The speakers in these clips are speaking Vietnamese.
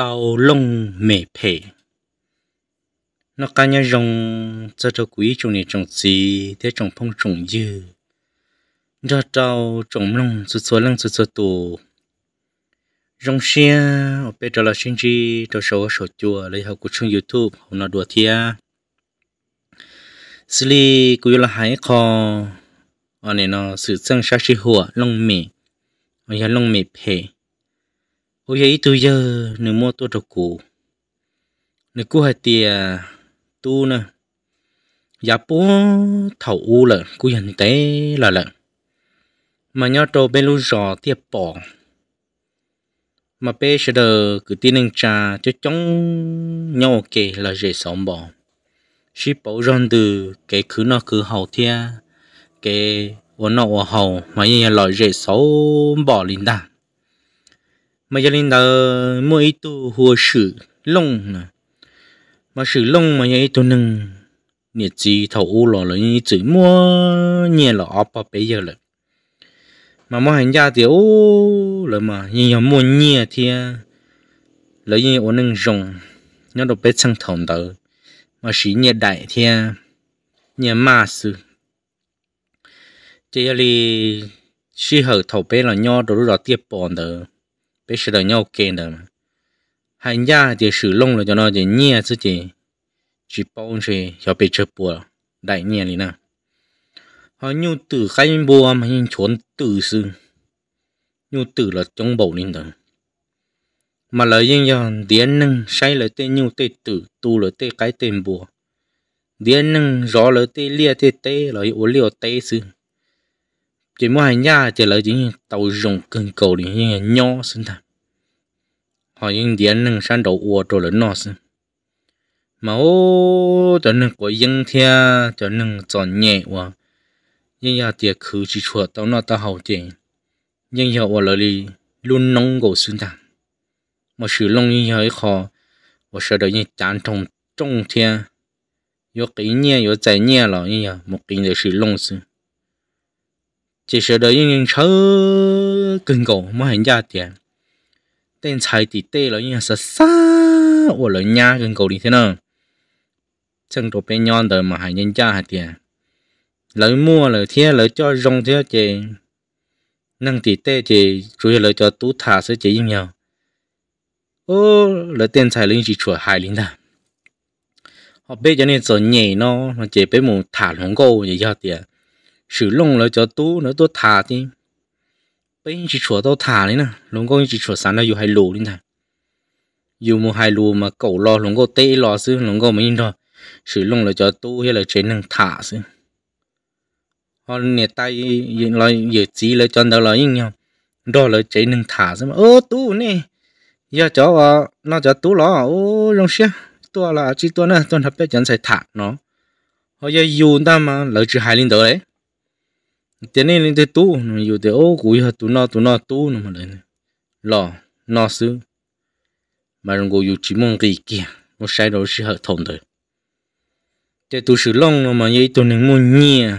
tàu lông mẹ phê nó cá nhân rồng cho cho quý trồng này trồng gì thế trồng phong trồng dư cho tàu trồng lông số số lông số số tù rồng xe ở bên đó là xin chi cho số số chùa lấy học của chung youtube họ nó đùa thia xử lý cứ là hải kho ở này nó sự sang sát chi hùa lông mẹ ở nhà lông mẹ phê ô vậy tôi giờ nếu mua tôi được cũ nếu cũ hay tiền tu nè giá bố thầu u là cú hiện tế là lợn mà nhau trâu bên lưu giò tiệp bỏ mà bé sẽ đờ cứ tin anh cha cho chống nhau kề là dễ sống bỏ ship bảo rằng từ cái cứ nó cứ hậu thia cái ổn nó ổn hậu mà như là dễ sống bỏ lên đàng mà gia đình đó mỗi ít tu hồ sử long nè mà sử long mà nhà ít tu nâng nhiệt gì thầu u lò là như chỉ mua nhẹ là ọp ở bây giờ là mà mua hàng gia thì ô là mà nhưng mà mua nhẹ thì là nhưng ổn nâng rồng nó đồ bếp sang thòng đó mà sĩ nhẹ đại thì nhẹ mà sự chỉ là sĩ hở thầu bếp là nho đồ đó tiệp bọn đó bây giờ đợi nhau kèn đó mà hai nhà thì sử long là cho nó thì nhẹ chứ chỉ chỉ bao nhiêu cho bé chơi bùa đại nhẹ này nè họ nhu tử khai bùa mà nhìn chốn tử sư nhu tử là chống bầu lên đó mà lời yên yon điên nâng say lời tê nhu tê tử tu lời tê cái tên bùa điên nâng rõ lời tê lia tê tê lời ô liều tê sư chỉ mua hàng nhà chỉ lấy chỉ tàu dùng cần cầu để như nhỏ sinh thành, họ những điện năng sản đầu ua rồi lớn nó sinh mà ô cho nên có dân thia cho nên chọn nhẹ quá nhưng nhà tiệc khứ chỉ chùa tao nó tao hậu tiền nhưng nhà ua lời luôn nóng cổ sinh thành, mà sử long như hơi khó và sợ đợi những chán trong trong thia có cái nhẹ có chạy nhẹ rồi nhà một cái sự long sinh chỉ sợ đợi những cháu cần cổ mà hành gia tiền tên thì tê rồi nhưng sợ xa ủa lời nha cần cổ đi nào chân đồ bên nhon đời mà hành nhân gia hạt mua lời thế lời cho rong thế chị năng thì tê chị chủ lời cho tú thả sẽ chị nhiều ô lời tên trái linh chỉ chuột hại linh ta họ bây giờ nên giờ nó mà chị bé mù thả lỏng câu gì cho sử lông là cho tú nó tôi thả đi, bây chỉ chùa tao thả đi nè lông con chỉ chùa sẵn nó dù hai lù đi thầy dù mua hai lù mà cậu lo lông con tê lo xứ lông con mình rồi sử lông là cho tú hay là chế năng thả xứ họ nè tay dựng lại dự trí lại cho đó là nhau đó là chế năng thả xứ mà ô tú nè giờ cháu ờ, nó cháu tú lo ô lông xe tôi là chỉ tôi nè tôi học biết chẳng sai thả nó họ giờ dù ta mà lợi trừ hai linh tử đấy thế này lên thế tu nhiều thế ô cúi hạt tu no tu no tu nó mà đấy lò no xứ mà rồng gù chỉ mong kỳ kia nó sai đồ sẽ hạt thòng thôi thế tu sử long nó mà như tu nên mua nhia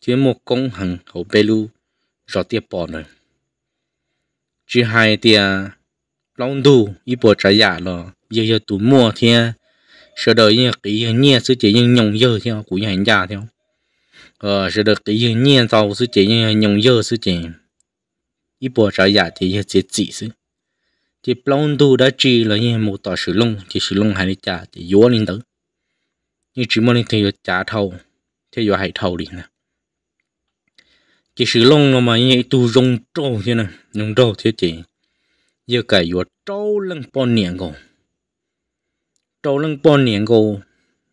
chỉ mua công hằng hậu bê lu rót tiếp bỏ rồi chỉ hai tia long du y bộ trả giả lo giờ giờ tu mua thì sợ đời như cái như nhia sư chỉ như nhung giờ theo của nhà nhà theo ờ sẽ được cái những nhiên giàu sự chỉ những nhung dơ sự chỉ ít bộ chỉ chỉ chỉ plong tu đã chỉ là những một tòa sử lông chỉ sử lông hay là trả thì yếu lên tới nhưng chỉ muốn thì trả thầu thì yếu hay thầu đi nè chỉ sử lông nó mà những tu rong trâu thế nè rong trâu thế chỉ giờ cái trâu lưng bò niệm cổ trâu lưng bò niệm cổ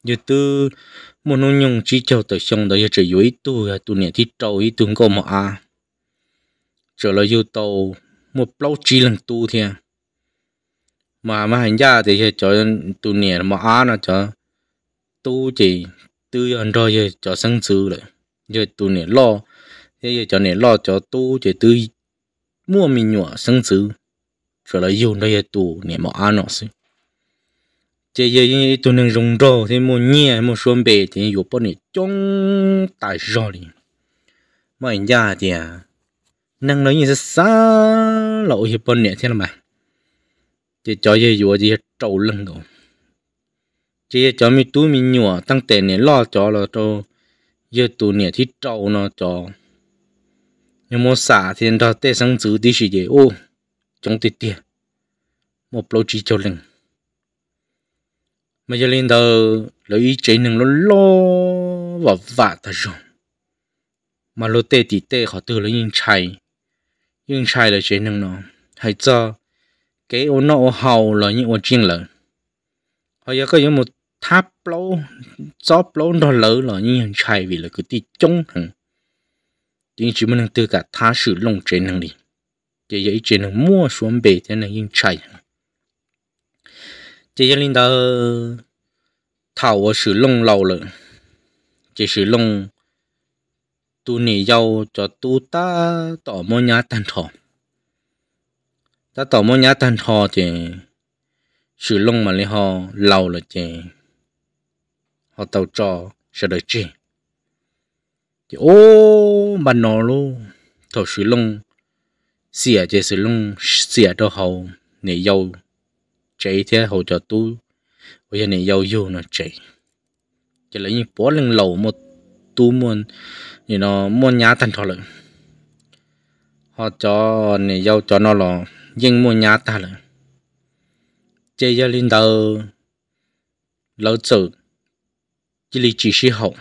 giờ tư một nông nhung chỉ cho tới xong đó giờ chỉ yếu tu à tu này thì trâu ý tu có mà à trở lại yêu tàu một lâu chỉ lần tu thì à. mà mà hành gia thì cho tu này mà à nó cho tu chỉ tư ăn rồi giờ cho sinh sự rồi giờ tu này lo giờ cho này lo cho tu chỉ tư mua mình nhỏ sinh sự trở lại yêu đây tu này mà à nó xí chế ye tôi nên rong rò thì mua nhẹ mua xuống bể thì yếu bọn này chống tại rò đi mà anh già thì à năng nói như thế xa lộ hiệp mà chế cho ye yếu gì trâu lưng rồi chế cho mi tú mi nhựa tăng tiền này lo cho là cho ye tụ này thì trâu nó nhưng mà xả thì nó tê sáng chữ đi gì vậy ô chống tiệt tiệt một lô chỉ mà giờ lên đầu lấy ý chế nâng nó lo và vạ ta rồi mà lô tê thì tê họ từ lấy yên chai yên chai là chế nâng nó hay cho cái ô nó ô hầu là những ô chiên lợn họ giờ có những một tháp lâu gió lâu nó lỡ là những yên chai vì là cứ tí chung hẳn nhưng chỉ muốn từ cả thá sử lông chế nâng đi chế giấy chế nâng mua xuống bể thế này yên chai hẳn 这些领导讨我是弄老了，这是弄都你要叫都打倒么伢单炒，打倒么伢单炒的，是弄嘛哩哈老了的，好到这是得这，就哦蛮难喽，到水弄，写这是弄写到好你要。chạy thế hỗ cho tu bây giờ này giàu dù nó chạy chỉ là những bỏ lưng lầu một tu môn như nó môn nhá thành thọ lợi họ cho này giàu cho nó là dân môn nhá ta lợi chạy gia linh đầu lâu chữ chỉ là chỉ sĩ hậu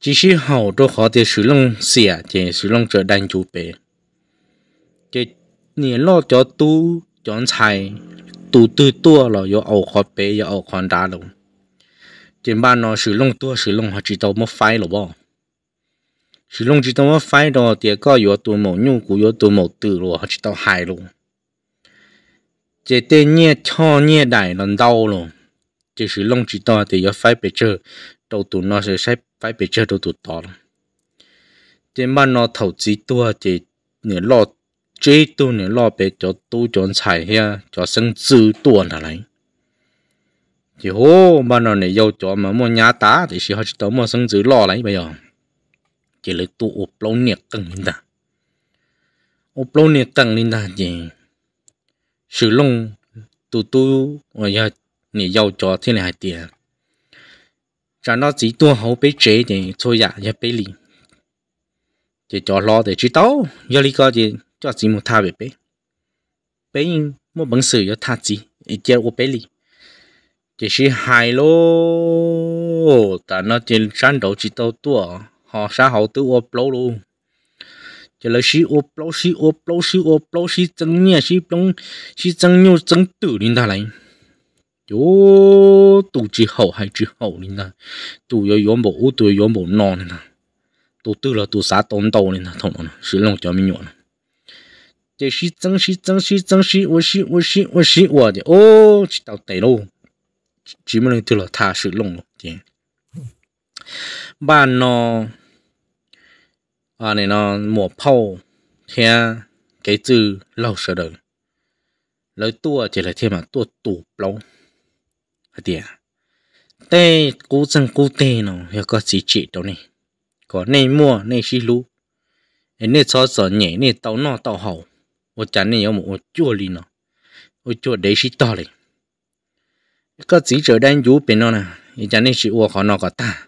chỉ sĩ hậu đôi họ thì sử long xỉa thì sử long trở đánh chủ bể cái niệm lo cho tu chọn xài tù tư tua là do ẩu khó bế do ẩu khó da luôn trên bàn nó sử lông tua sử lông họ chỉ tao mất phái rồi bỏ sử lông chỉ tao mất phái đó thì có do tù mẫu nhu của do tù mẫu tử lo họ chỉ tao hại luôn chế tên nhẹ cho nhẹ đại lần đau luôn chế sử lông chỉ tao thì do phái bế chơi đầu tù nó sẽ sai phái bế chơi đầu tù to luôn trên bàn nó thầu chỉ tua thì nửa lọt chế tu nè lo bề cho tu chọn xài ha cho sinh dư tuần là lấy chỉ hô mà nó nè yêu cho mà mua nhà tá thì chỉ học chỉ tới mua sinh dư lo lấy bây giờ chỉ lấy tu ốp lâu nhiệt cần linh ta ốp lâu nhiệt cần linh ta chỉ sử long tu tu và giờ nè yêu cho thiên này tiền cho nó chỉ tu hậu bế chế thì thôi dạ giờ bế liền chỉ cho lo để chỉ tấu giờ lý cái gì cho chỉ một thà về bé bé in một bằng sự cho thà chỉ chơi của bé li chỉ là hài lô ta nó chỉ sân đầu chỉ tàu tua họ xã hậu tự ô plô luôn chỉ là sĩ ô plô sĩ ô plô sĩ ô plô sĩ chân nhẹ sĩ plông sĩ chân nhau chân tử lên ta lại chú tụ chỉ hậu hay chỉ hậu lên ta tụ yo yo bộ tụ yo yo bộ non lên ta tụ tư là tụ xã tốn tàu lên ta thôi nó sử lòng cho mình nhọn 这是真是真是真是我是我是我是我的哦，知道得喽，只么能得了他是弄了的，bạn nó à này nó mùa phao thế cái từ lâu sợ đời lời tua chỉ là thêm mà tua tủ lâu hả tiền tê cú dân cú tê nó hiểu có gì chỉ đâu này có này mua này xí lú nên cho sợ nhẹ nên tàu nọ tàu hậu 我真的要么我做哩呢，我做得是大嘞。có chỉ trở đến chú nó nè, ý chả nên chịu họ nó có ta,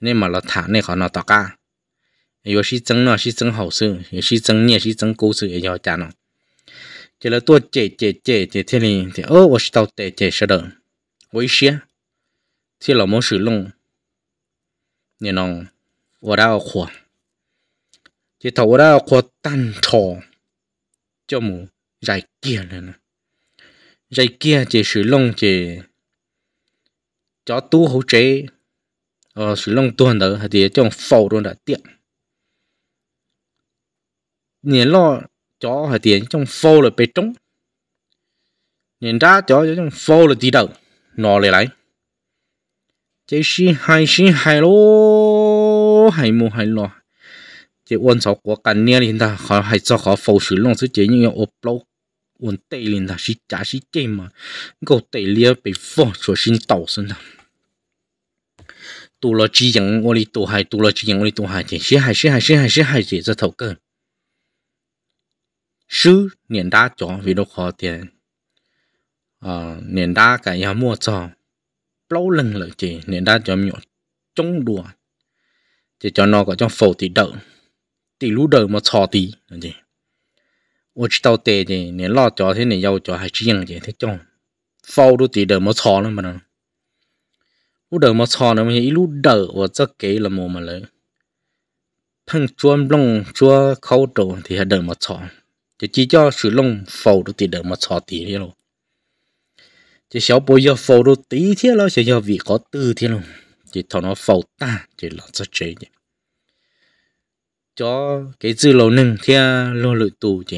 mà là thả nên họ nó tao cả, yếu sĩ chân nó sĩ chân hậu sự, yếu sĩ chân nhẹ sĩ chân cố sự yếu chả chỉ là tôi chế chế chế chế thế này thì ơ, tôi tao tệ chế sao đó, với xe, thì là muốn sử dụng, nên nó, tôi đã khóa, chỉ thầu đã khóa tan tròn cho mù dài kia lên dài kia chỉ sử lông chỉ cho tu hỗ chế ờ sử lông tuần đó thì trong phổ luôn đã tiện nhìn lo cho hả tiền trong phô là bê trống nhìn ra cho trong phô là đi đâu nó lại lại chế si hai si hai lô hai mù hai lo chỉ uốn sáu của cả nia linh ta họ hay cho họ phô sự long sư chế những cái ốp lâu uốn tê linh ta sĩ trả sĩ chế mà gấu tê lia bị phô cho sinh tàu sinh ta tu lo chi yang ô li tu hai tu lo chi yang ô li tu hai thì sĩ hai sĩ hai sĩ hai sĩ hai chỉ cho thầu cơ sư niên đa cho vì đâu khó tiền à niên đa cái nhà mua cho lâu lần lợi chị niên đa cho miệng chống đùa chỉ cho nó có trong phẫu thì đậu tỷ lũ đời mà sò tỷ gì ôi chỉ tao tệ gì nè lo cho thế này giàu cho hai chiên gì thế chồng phao đu tỷ đầu mà sò nữa mà nó lũ đầu mà sò nữa mà ý lũ đời và rất kỹ là mồm mà lấy thằng chúa lông chúa khâu đầu thì hãy đời mà sò chỉ chỉ cho sử lông phao đu tỷ đời mà sò tỷ thế rồi chỉ sáu bố giờ phao đu tỷ thế là sẽ do vị có tư thế rồi chỉ thằng nó phao ta chỉ là rất chế vậy cho cái dư lầu nâng thì lô lự tù chứ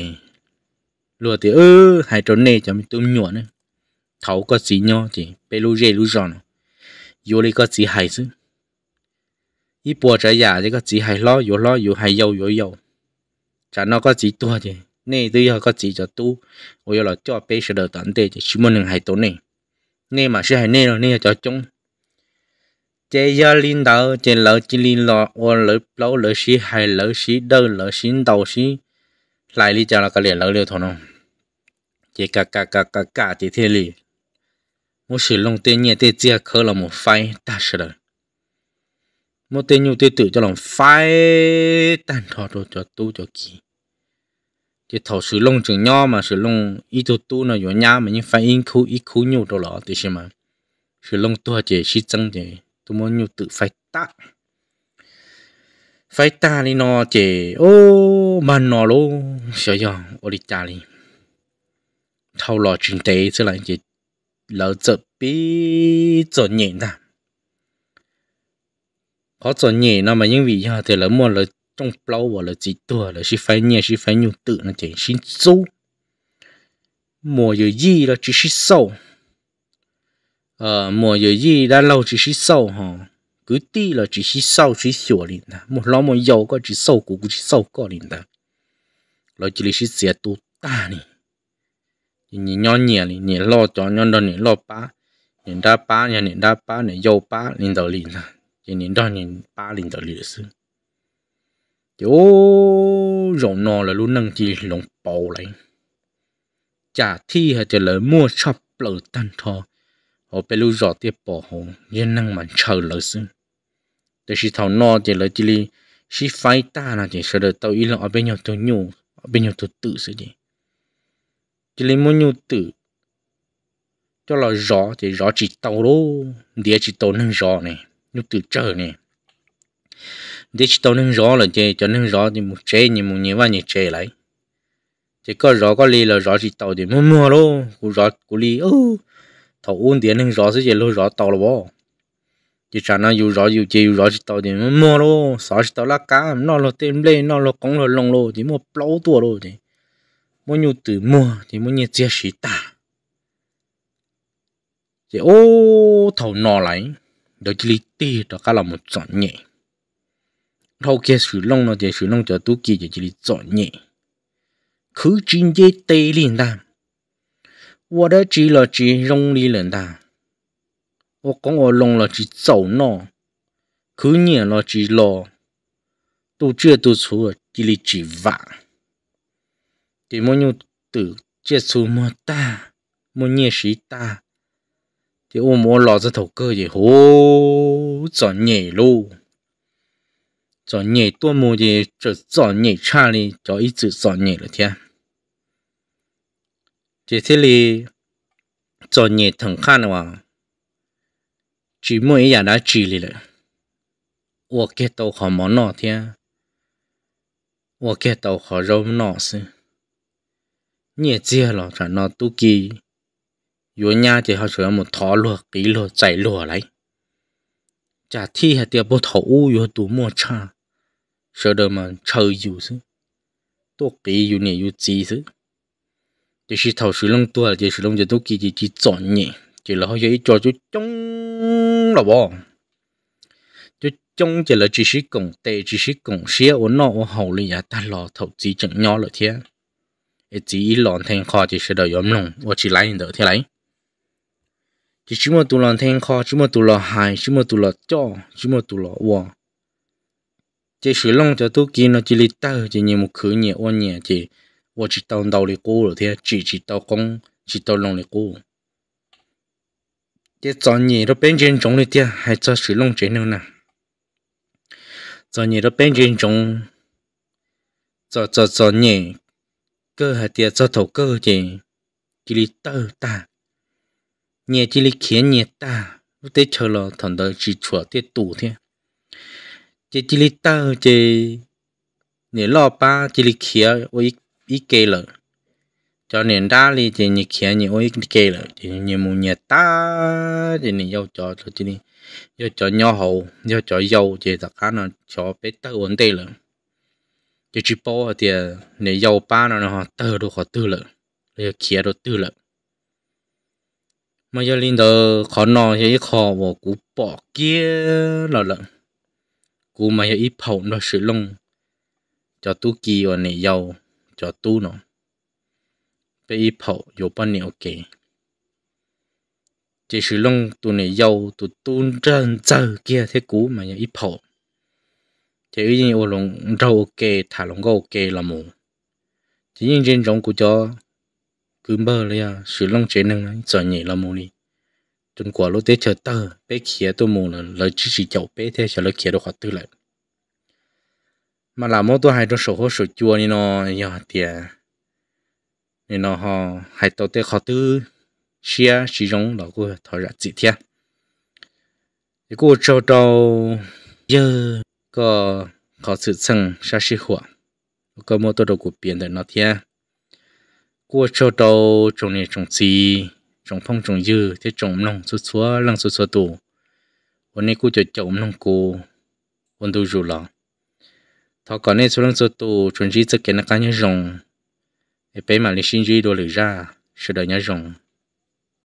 lùa thì ư hai trốn này cho mình tôm nhọn nữa thấu có gì nhau chứ bê lô rê lô giòn vô đi có gì hay chứ y bùa trái giả thì có gì hay lo vô lo vô hay dâu vô dâu chả nó có gì tua chứ nè tôi giờ có gì cho tu ôi là cho bê sờ đỡ tận tê chứ chỉ muốn hai tổ này nè mà sẽ hay nè rồi nè cho chung chế gia linh đạo chế lỡ chỉ linh lọ ô lỡ lỡ lỡ xí hay lỡ xí đơ lỡ xí đầu xí lại đi cho là cái liền lỡ liều thôi nó chế cả cả cả cả cả chỉ thế li một sự lông tên nhẹ tên chia khó là một phái ta sợ đời một tên nhu tên tự cho lòng phái tan thọ rồi cho tu cho kỳ chế thầu sự lông chừng nho mà sự lông ít tu tu nó nhỏ nhá mà những phái in khu ít khu nhu đồ lọ thì xem mà sự lông tua chế xí chân chế tôi muốn nhiều tự phải ta phải ta đi nó chế ô mà nó lô sợ giờ ô đi ta đi thâu lò chuyện tế chứ lại chế lỡ chợ bí chợ nhẹ ta có chợ nhẹ nó mà những vị giờ thì lỡ mua lỡ trong lâu và lỡ chỉ tua lỡ chỉ phải nhẹ chỉ phải nhiều tự nó chế xin số, mua giờ gì là chỉ xin sâu ờ mùa giờ gì đã lâu chỉ xí sâu hả cứ tí là chỉ xí sâu chỉ xỉu liền ta một lọ một dầu có chỉ sâu cũng chỉ sâu có liền ta lo chỉ xí xỉa tu ta nè nhìn nhỏ nhẹ liền nhìn lo cho nhỏ đó nhìn lo ba nhìn đa ba nhìn nhìn ba nhìn dầu ba liền đầu liền ta nhìn nhìn đó ba liền đầu liền sư chỗ rộng nò là luôn nâng chỉ lồng bầu lại chả thi hay chỉ mua shop lợt tan thò họ bé lưu rõ tiếp bỏ hồ yên năng mà chờ lợi xứ để chỉ thảo no chỉ lợi chỉ li chỉ phái ta là chỉ sợ được tao ý là ở bên nhau tôi nhủ ở bên nhau tôi tự sự gì chỉ li muốn nhủ tự cho là rõ thì rõ chỉ tàu đó địa chỉ tàu năng rõ này nhủ tự chờ này địa chỉ tàu năng rõ là chỉ cho năng rõ thì một chế như một nhiều và nhiều chế lại chỉ có rõ có lì là rõ chỉ tàu thì mua mua lô, cũng rõ cũng lì ô thọ uống tiền nên rõ sẽ chỉ lôi rõ tàu là bố chỉ chả nào dù rõ dù chỉ dù rõ chỉ tàu thì mới mua luôn, sợ chỉ tàu lá cá nó là tem lên nó là cống là lồng lô chỉ mua plau tua luôn, chỉ mua nhiều từ mua thì mua nhiều chia sẻ ta chỉ ô thầu nọ lại đó chỉ lý tì đó cả là một chọn nhẹ thầu kia sử lông nó chỉ sử lông cho tú kỳ chỉ lý chọn nhẹ cứ chính chế tê liền đam. 我的鸡了鸡容里人哒，我讲我弄了鸡走呢，去年了鸡咯，都这都出了几里几万，怎么又都接触么大，么年谁大？thì ôm mô lò ra thầu cơ gì hố giỏ nhảy lô giỏ nhảy tua mô gì giỏ nhảy cha đi cho ít chữ giỏ nhảy là thế chỉ thế li cho nhẹ thằng khan à chỉ mỗi nhà đã chỉ li rồi ô cái tàu họ món nọ thế ô cái tàu họ rau nọ xí nhẹ chia là trả nó tu kỳ yếu nhà thì họ sửa một thó lùa ký lùa chạy lùa lấy chả thi hạt tiệp bố thầu u yếu tú mua cha sợ đời mà chờ dù xí tu kỳ yếu gì xí chỉ chỉ thầu sử lông tua chỉ sử lông giờ tôi kỳ chỉ chỉ chọn nhỉ chỉ là họ dễ cho chú chống là bỏ chú chỉ là chỉ sĩ cùng tệ chỉ sĩ cùng xía ổn nọ hậu lý nhà ta lo thầu chỉ chẳng nhỏ lợi thế ấy chỉ lòn thành kho chỉ sẽ đợi yếm lồng và chỉ lấy đỡ thế lấy chỉ chỉ mà tụ lòn thành kho chỉ mà tụ lò hài chỉ mà tụ lò cho chỉ mà tụ lò wa chỉ sử lông cho tôi kỳ nó chỉ lý tơ chỉ nhiều một khử nhiều ôn nhẹ chỉ 我只到到里过了天，只知道公，只到龙里过。这早年都变成种里天，还做水龙这能呢？早年都变成种，早早早年，个还爹早头个的，这里到大，年这里看年大，我得吃了，躺到只错的多天，这这里到这，你老爸这里看我一。ít kê lợ cho nên ra li thì nhị kia nhị ôi kê lợ thì nhị mù nhị ta chỉ nhị yêu cho cho thì nhị yêu cho nhau hậu yêu cho dâu thì tất cả nó cho bé ta ổn tê lợ chỉ chỉ bỏ thì nhị dâu ba nó nó tơ đồ họ tư lợ rồi kia đồ tư lợ mà giờ linh đó khó nọ thì khó bỏ cú bỏ kia lợ lợ cú mà giờ ít phồng nó sử lông cho tu kỳ và nhị dâu cho tu nó bé y phẩu yếu bao nhiêu kì chỉ sử long tụ này giàu tụ tu chân chân kia thế cũ mà y phẩu chỉ ý như ô lồng rau kê thả lồng gâu kê là mù chỉ như trên rong của cho cứ bơ lấy à sử long chế năng ấy sợ nhỉ là mù đi tuần quả lúc tết chờ tờ bé kia tôi mù là lời chỉ chỉ chậu bé thế chờ lời kia đâu khó tư lại mà làm mô tôi hay trong sổ hồ sổ chua nên nó nhỏ tiền à. nên nó họ hay tôi tới họ tư xia chỉ giống đó cô thở ra chỉ thiên thì cô trâu trâu giờ có họ sự sưng sa sĩ hỏa có mô tôi đâu có biến đời nó thiên cô trâu trâu trồng này trồng gì trồng phong trồng dư thế trồng nông số số lăng số số tù hôm nay cô cho chồng nông cô hôm tôi rồi lòng thọ còn nên số lần số tù chuẩn chỉ thực hiện là cá nhân rồng để bé mà lấy sinh duy đồ lửa ra sửa đời nhá rồng